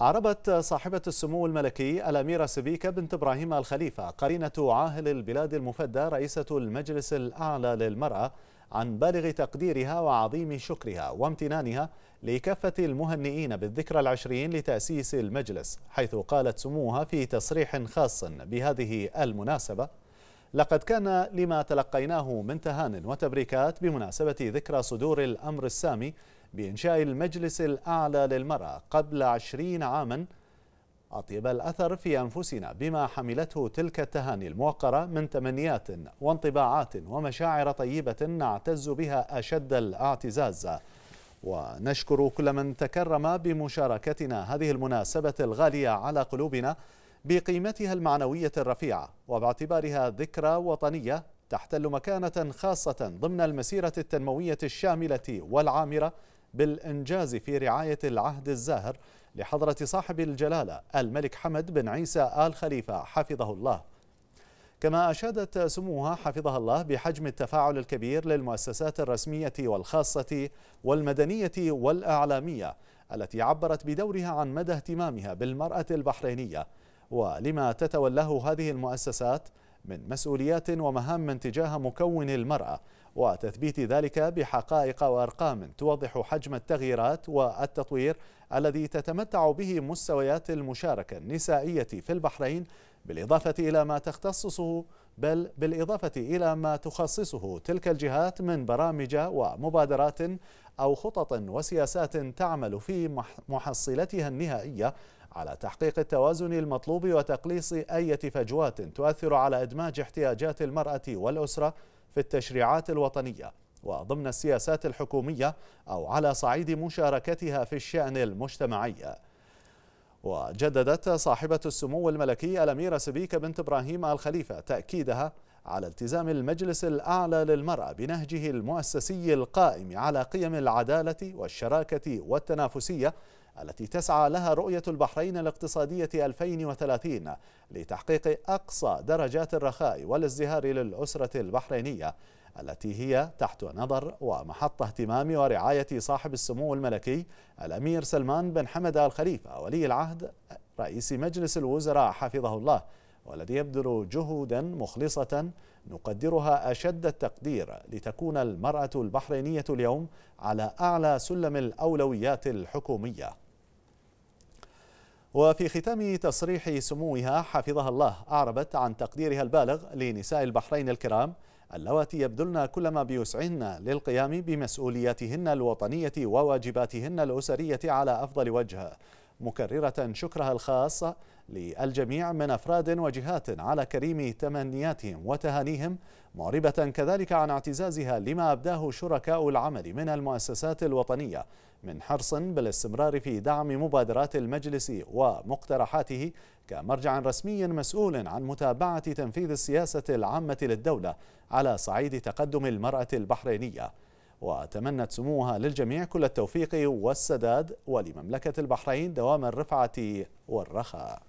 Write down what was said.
عربت صاحبة السمو الملكي الأميرة سبيكة بنت إبراهيم الخليفة قرينة عاهل البلاد المفدى رئيسة المجلس الأعلى للمرأة عن بالغ تقديرها وعظيم شكرها وامتنانها لكافة المهنئين بالذكرى العشرين لتأسيس المجلس حيث قالت سموها في تصريح خاص بهذه المناسبة لقد كان لما تلقيناه من تهان وتبريكات بمناسبة ذكرى صدور الأمر السامي بإنشاء المجلس الأعلى للمرأة قبل عشرين عاما أطيب الأثر في أنفسنا بما حملته تلك التهاني الموقرة من تمنيات وانطباعات ومشاعر طيبة نعتز بها أشد الاعتزاز ونشكر كل من تكرم بمشاركتنا هذه المناسبة الغالية على قلوبنا بقيمتها المعنوية الرفيعة وباعتبارها ذكرى وطنية تحتل مكانة خاصة ضمن المسيرة التنموية الشاملة والعامرة بالإنجاز في رعاية العهد الزاهر لحضرة صاحب الجلالة الملك حمد بن عيسى آل خليفة حفظه الله كما أشادت سموها حفظها الله بحجم التفاعل الكبير للمؤسسات الرسمية والخاصة والمدنية والإعلامية التي عبرت بدورها عن مدى اهتمامها بالمرأة البحرينية ولما تتولاه هذه المؤسسات من مسؤوليات ومهام تجاه مكون المرأة وتثبيت ذلك بحقائق وأرقام توضح حجم التغييرات والتطوير الذي تتمتع به مستويات المشاركة النسائية في البحرين بالإضافة إلى ما تختصصه بل بالإضافة إلى ما تخصصه تلك الجهات من برامج ومبادرات أو خطط وسياسات تعمل في محصلتها النهائية على تحقيق التوازن المطلوب وتقليص أي فجوات تؤثر على إدماج احتياجات المرأة والأسرة في التشريعات الوطنية وضمن السياسات الحكومية أو على صعيد مشاركتها في الشأن المجتمعي وجددت صاحبة السمو الملكي الأميرة سبيكة بنت إبراهيم الخليفة تأكيدها على التزام المجلس الأعلى للمرأة بنهجه المؤسسي القائم على قيم العدالة والشراكة والتنافسية التي تسعى لها رؤية البحرين الاقتصادية 2030 لتحقيق أقصى درجات الرخاء والازدهار للأسرة البحرينية التي هي تحت نظر ومحط اهتمام ورعاية صاحب السمو الملكي الأمير سلمان بن حمد الخليفة ولي العهد رئيس مجلس الوزراء حفظه الله والذي يبذل جهودا مخلصة نقدرها أشد التقدير لتكون المرأة البحرينية اليوم على أعلى سلم الأولويات الحكومية وفي ختام تصريح سموها حفظها الله أعربت عن تقديرها البالغ لنساء البحرين الكرام اللواتي يبذلن كل ما بوسعهن للقيام بمسؤولياتهن الوطنية وواجباتهن الأسرية على أفضل وجه مكررة شكرها الخاص للجميع من أفراد وجهات على كريم تمنياتهم وتهانيهم معربة كذلك عن اعتزازها لما أبداه شركاء العمل من المؤسسات الوطنية من حرص بالاستمرار في دعم مبادرات المجلس ومقترحاته كمرجع رسمي مسؤول عن متابعة تنفيذ السياسة العامة للدولة على صعيد تقدم المرأة البحرينية وتمنت سموها للجميع كل التوفيق والسداد ولمملكة البحرين دوام الرفعة والرخاء